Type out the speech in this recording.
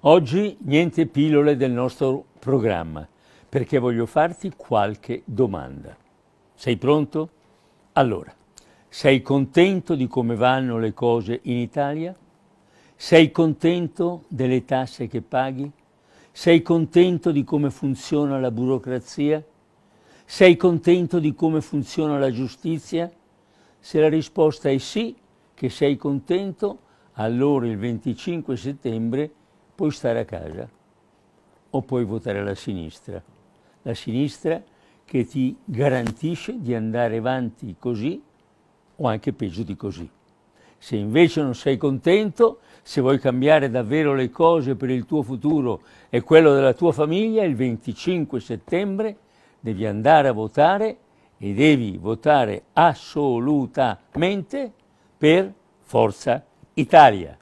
Oggi niente pillole del nostro programma, perché voglio farti qualche domanda. Sei pronto? Allora, sei contento di come vanno le cose in Italia? Sei contento delle tasse che paghi? Sei contento di come funziona la burocrazia? Sei contento di come funziona la giustizia? Se la risposta è sì, che sei contento, allora il 25 settembre puoi stare a casa o puoi votare la sinistra. La sinistra che ti garantisce di andare avanti così o anche peggio di così. Se invece non sei contento, se vuoi cambiare davvero le cose per il tuo futuro e quello della tua famiglia, il 25 settembre devi andare a votare e devi votare assolutamente per Forza Italia.